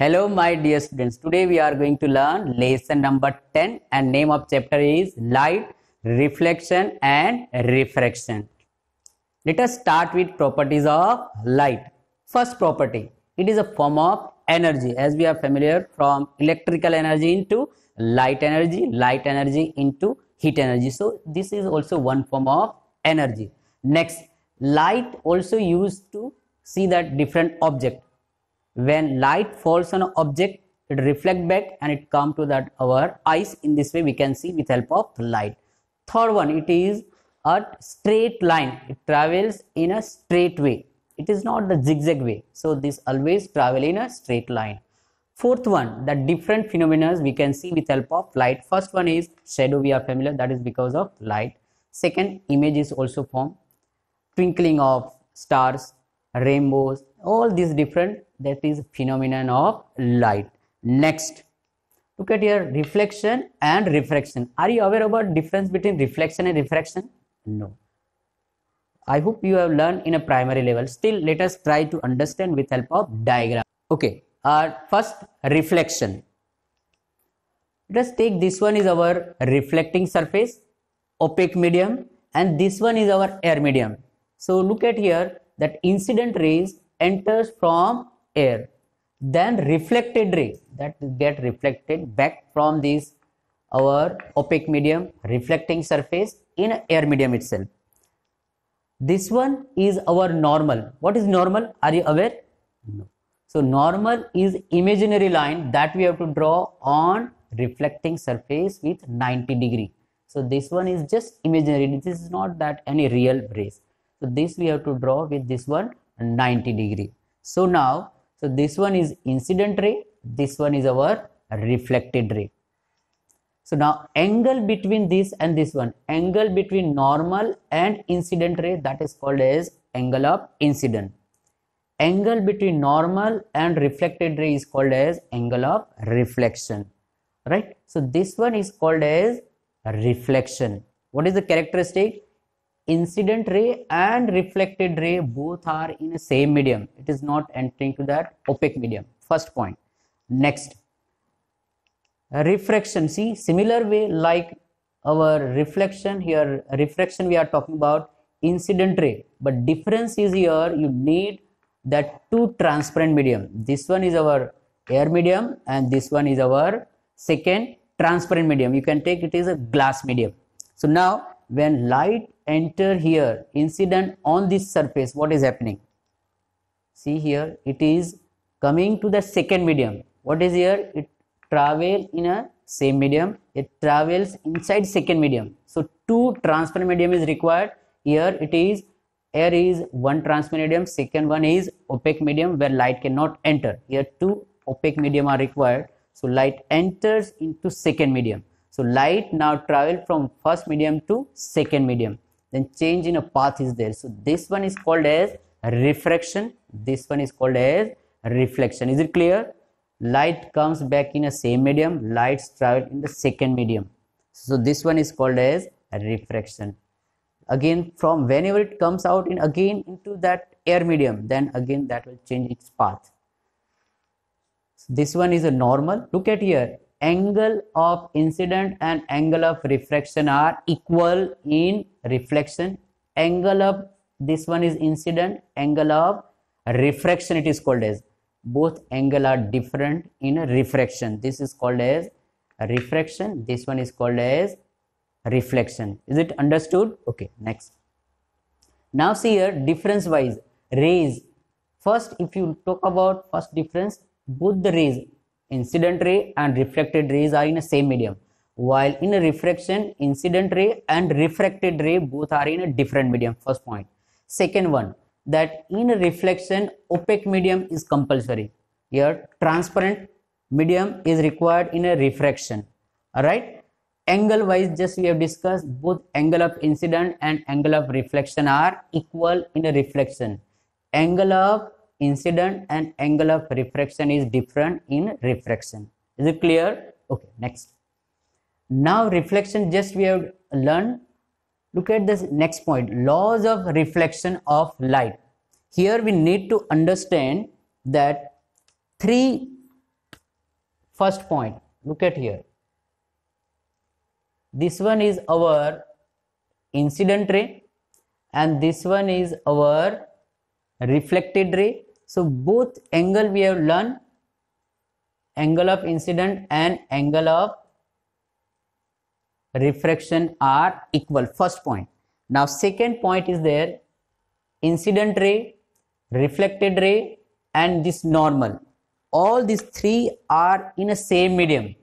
Hello my dear students, today we are going to learn lesson number 10 and name of chapter is light, reflection and refraction. Let us start with properties of light. First property, it is a form of energy as we are familiar from electrical energy into light energy, light energy into heat energy. So this is also one form of energy. Next, light also used to see that different object when light falls on an object it reflect back and it come to that our eyes in this way we can see with help of light third one it is a straight line it travels in a straight way it is not the zigzag way so this always travel in a straight line fourth one the different phenomena we can see with help of light first one is shadow we are familiar that is because of light second image is also formed twinkling of stars rainbows all these different that is phenomenon of light next look at here reflection and refraction are you aware about difference between reflection and refraction no i hope you have learned in a primary level still let us try to understand with help of diagram okay uh, first reflection let us take this one is our reflecting surface opaque medium and this one is our air medium so look at here that incident rays enters from air then reflected ray that get reflected back from this our opaque medium reflecting surface in air medium itself this one is our normal what is normal are you aware no so normal is imaginary line that we have to draw on reflecting surface with 90 degree so this one is just imaginary this is not that any real rays so this we have to draw with this one 90 degree so now so this one is incident ray, this one is our reflected ray. So now angle between this and this one, angle between normal and incident ray that is called as angle of incident. Angle between normal and reflected ray is called as angle of reflection. Right. So this one is called as reflection. What is the characteristic? incident ray and reflected ray both are in the same medium it is not entering to that opaque medium first point next refraction see similar way like our reflection here refraction we are talking about incident ray but difference is here you need that two transparent medium this one is our air medium and this one is our second transparent medium you can take it is a glass medium so now when light enter here incident on this surface what is happening see here it is coming to the second medium what is here it travel in a same medium it travels inside second medium so two transfer medium is required here it is air is one transfer medium second one is opaque medium where light cannot enter here two opaque medium are required so light enters into second medium so light now travel from first medium to second medium. Then change in a path is there. So this one is called as refraction. This one is called as reflection. Is it clear? Light comes back in a same medium. Lights travel in the second medium. So this one is called as refraction. Again from whenever it comes out in again into that air medium then again that will change its path. So this one is a normal. Look at here angle of incident and angle of refraction are equal in reflection angle of this one is incident angle of refraction it is called as both angle are different in refraction this is called as refraction this one is called as reflection is it understood okay next now see here difference wise rays first if you talk about first difference both the rays incident ray and reflected rays are in the same medium while in a refraction incident ray and refracted ray both are in a different medium first point second one that in a reflection opaque medium is compulsory here transparent medium is required in a refraction all right angle wise just we have discussed both angle of incident and angle of reflection are equal in a reflection angle of incident and angle of refraction is different in refraction. Is it clear? Okay, next. Now reflection just we have learned. Look at this next point, laws of reflection of light. Here we need to understand that three first point. Look at here. This one is our incident ray and this one is our reflected ray. So both angle we have learned angle of incident and angle of refraction are equal first point. Now second point is there incident ray, reflected ray and this normal. All these three are in a same medium.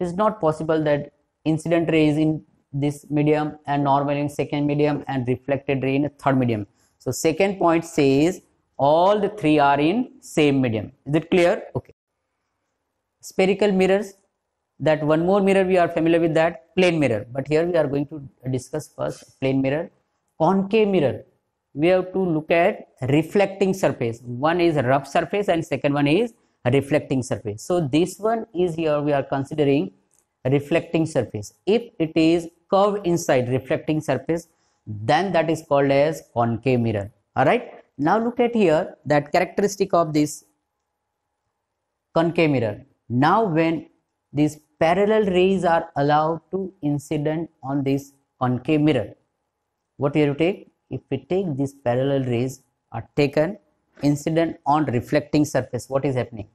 It is not possible that incident ray is in this medium and normal in second medium and reflected ray in a third medium so second point says all the three are in same medium. Is it clear? Okay. Spherical mirrors, that one more mirror we are familiar with that, plane mirror. But here we are going to discuss first plane mirror. Concave mirror, we have to look at reflecting surface. One is rough surface and second one is reflecting surface. So this one is here we are considering reflecting surface. If it is curved inside reflecting surface, then that is called as concave mirror all right now look at here that characteristic of this concave mirror now when these parallel rays are allowed to incident on this concave mirror what you take if we take these parallel rays are taken incident on reflecting surface what is happening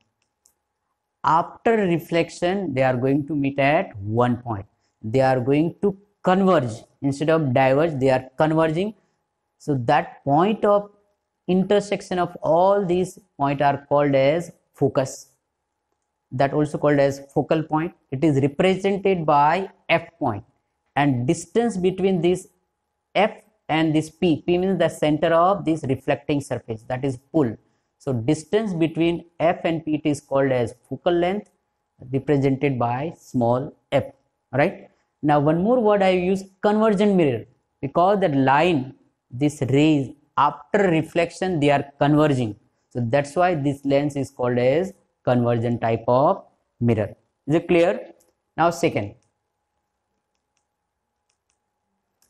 after reflection they are going to meet at one point they are going to converge instead of diverge they are converging so that point of intersection of all these point are called as focus that also called as focal point it is represented by f point and distance between this f and this p p means the center of this reflecting surface that is pull so distance between f and p it is called as focal length represented by small f right now one more word I use convergent mirror because that line, this rays after reflection they are converging. So that's why this lens is called as convergent type of mirror. Is it clear? Now second.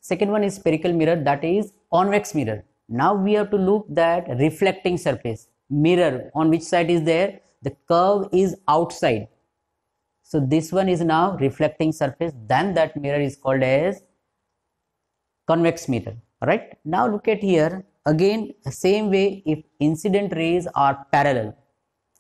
Second one is spherical mirror that is convex mirror. Now we have to look that reflecting surface mirror on which side is there the curve is outside so this one is now reflecting surface. Then that mirror is called as convex mirror. Right. Now look at here. Again, same way if incident rays are parallel,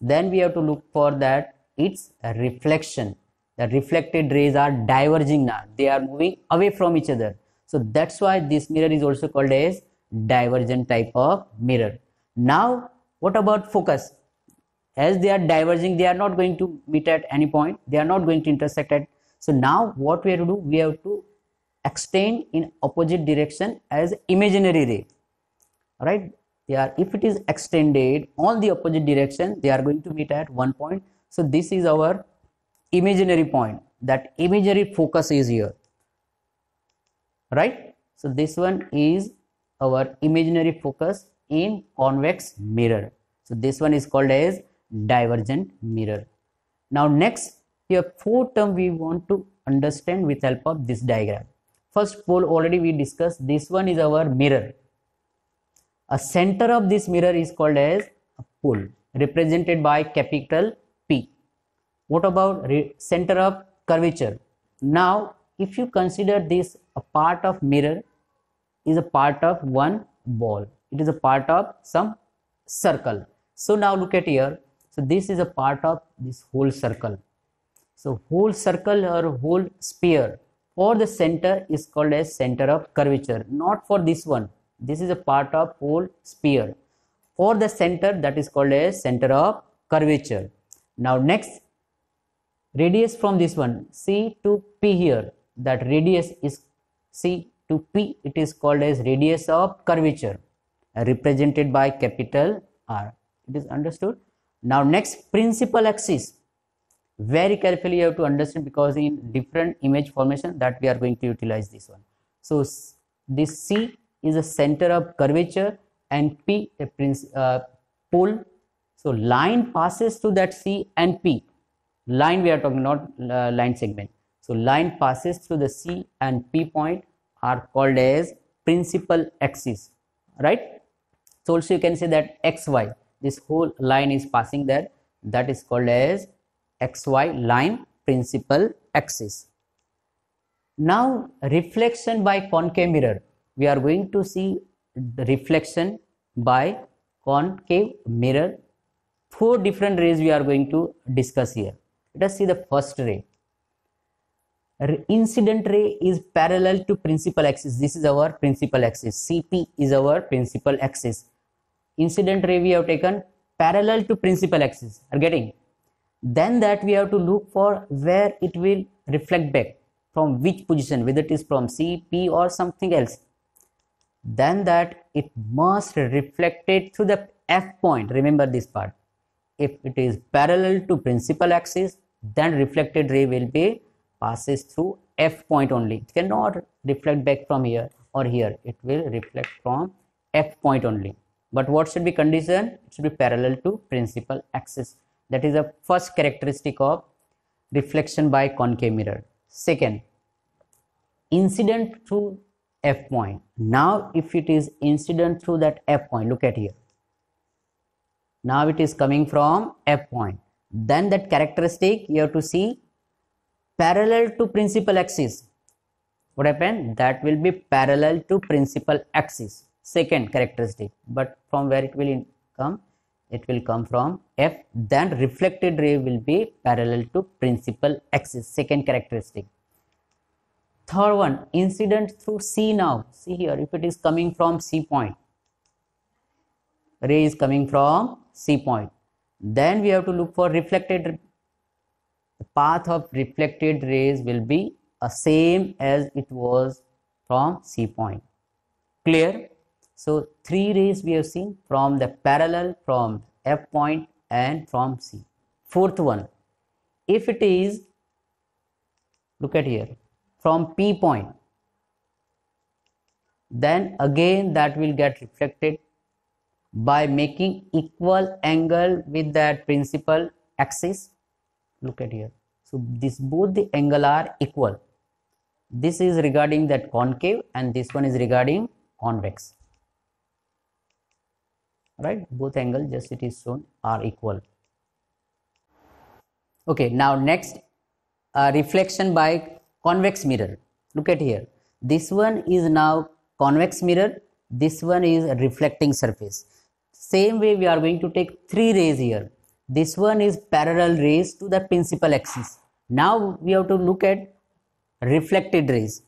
then we have to look for that its reflection. The reflected rays are diverging now. They are moving away from each other. So that's why this mirror is also called as divergent type of mirror. Now, what about focus? as they are diverging they are not going to meet at any point they are not going to intersect at so now what we have to do we have to extend in opposite direction as imaginary ray right they are if it is extended all the opposite direction they are going to meet at one point so this is our imaginary point that imaginary focus is here right so this one is our imaginary focus in convex mirror so this one is called as divergent mirror. Now next here four term we want to understand with help of this diagram. First pole already we discussed this one is our mirror. A center of this mirror is called as a pole represented by capital P. What about center of curvature? Now if you consider this a part of mirror is a part of one ball. It is a part of some circle. So now look at here so this is a part of this whole circle so whole circle or whole sphere for the center is called as center of curvature not for this one this is a part of whole sphere for the center that is called as center of curvature now next radius from this one c to p here that radius is c to p it is called as radius of curvature represented by capital r it is understood now next principal axis very carefully you have to understand because in different image formation that we are going to utilize this one so this c is a center of curvature and p a uh, pole so line passes through that c and p line we are talking not uh, line segment so line passes through the c and p point are called as principal axis right so also you can say that xy this whole line is passing there that is called as xy line principal axis now reflection by concave mirror we are going to see the reflection by concave mirror four different rays we are going to discuss here let us see the first ray incident ray is parallel to principal axis this is our principal axis cp is our principal axis incident ray we have taken parallel to principal axis are getting then that we have to look for where it will reflect back from which position whether it is from c p or something else then that it must reflect it through the f point remember this part if it is parallel to principal axis then reflected ray will be passes through f point only it cannot reflect back from here or here it will reflect from f point only but what should be condition it should be parallel to principal axis that is the first characteristic of reflection by concave mirror second incident through f point now if it is incident through that f point look at here now it is coming from f point then that characteristic you have to see parallel to principal axis what happened that will be parallel to principal axis second characteristic but from where it will come it will come from f then reflected ray will be parallel to principal axis second characteristic third one incident through c now see here if it is coming from c point ray is coming from c point then we have to look for reflected the path of reflected rays will be a same as it was from c point clear so three rays we have seen from the parallel from F point and from C. Fourth one, if it is, look at here, from P point, then again that will get reflected by making equal angle with that principal axis. Look at here. So this both the angle are equal. This is regarding that concave and this one is regarding convex right both angle just it is shown are equal okay now next uh, reflection by convex mirror look at here this one is now convex mirror this one is a reflecting surface same way we are going to take three rays here this one is parallel rays to the principal axis now we have to look at reflected rays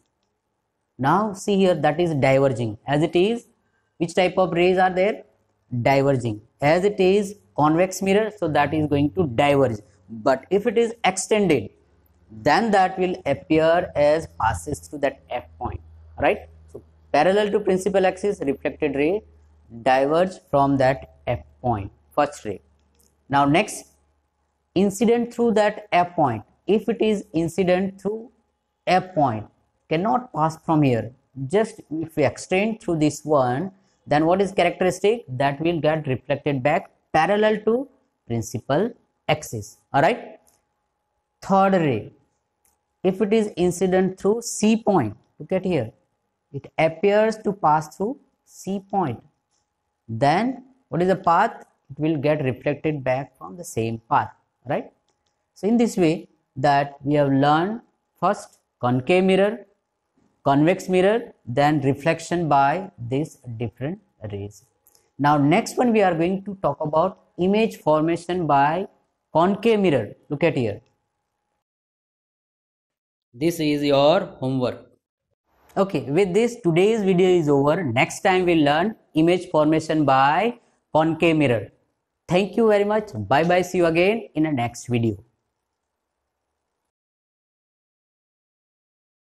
now see here that is diverging as it is which type of rays are there diverging as it is convex mirror so that is going to diverge but if it is extended then that will appear as passes through that f point right so parallel to principal axis reflected ray diverge from that f point first ray now next incident through that f point if it is incident through f point cannot pass from here just if we extend through this one then what is characteristic that will get reflected back parallel to principal axis all right third ray if it is incident through c point look at here it appears to pass through c point then what is the path it will get reflected back from the same path right so in this way that we have learned first concave mirror convex mirror then reflection by this different rays. Now next one we are going to talk about image formation by concave mirror. Look at here. This is your homework. Okay, with this today's video is over. Next time we learn image formation by concave mirror. Thank you very much. Bye bye. See you again in the next video.